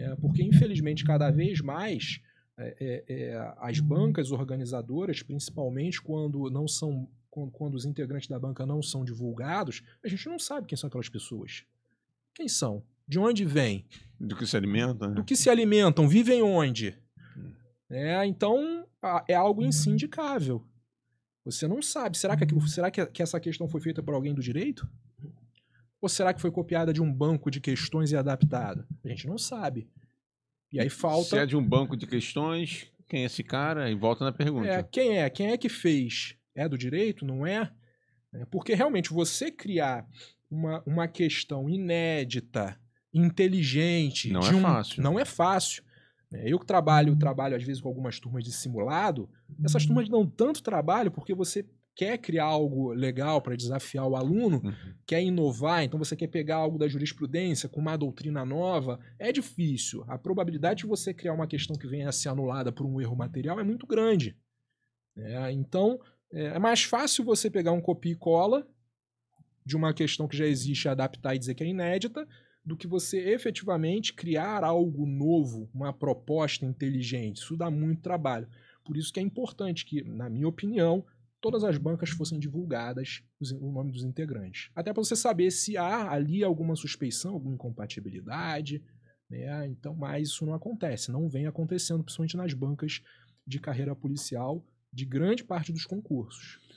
É, porque, infelizmente, cada vez mais é, é, é, as bancas organizadoras, principalmente quando não são quando, quando, os integrantes da banca não são divulgados, a gente não sabe quem são aquelas pessoas. Quem são? De onde vêm? Do que se alimentam? Né? Do que se alimentam? Vivem onde? Hum. É, então, é algo insindicável. Você não sabe. Será que, será que essa questão foi feita por alguém do direito? Ou será que foi copiada de um banco de questões e adaptada? A gente não sabe. E aí falta. Se é de um banco de questões, quem é esse cara? E volta na pergunta. É, quem é? Quem é que fez? É do direito? Não é? é porque realmente você criar uma, uma questão inédita, inteligente. Não é um, fácil. Não é fácil. É, eu que trabalho, trabalho às vezes com algumas turmas de simulado, essas uhum. turmas dão tanto trabalho porque você quer criar algo legal para desafiar o aluno, uhum. quer inovar, então você quer pegar algo da jurisprudência com uma doutrina nova, é difícil. A probabilidade de você criar uma questão que venha a ser anulada por um erro material é muito grande. Né? Então, é, então, é mais fácil você pegar um copia e cola de uma questão que já existe, adaptar e dizer que é inédita, do que você efetivamente criar algo novo, uma proposta inteligente. Isso dá muito trabalho. Por isso que é importante que, na minha opinião, todas as bancas fossem divulgadas o nome dos integrantes. Até para você saber se há ali alguma suspeição, alguma incompatibilidade, né? Então, mas isso não acontece, não vem acontecendo, principalmente nas bancas de carreira policial de grande parte dos concursos.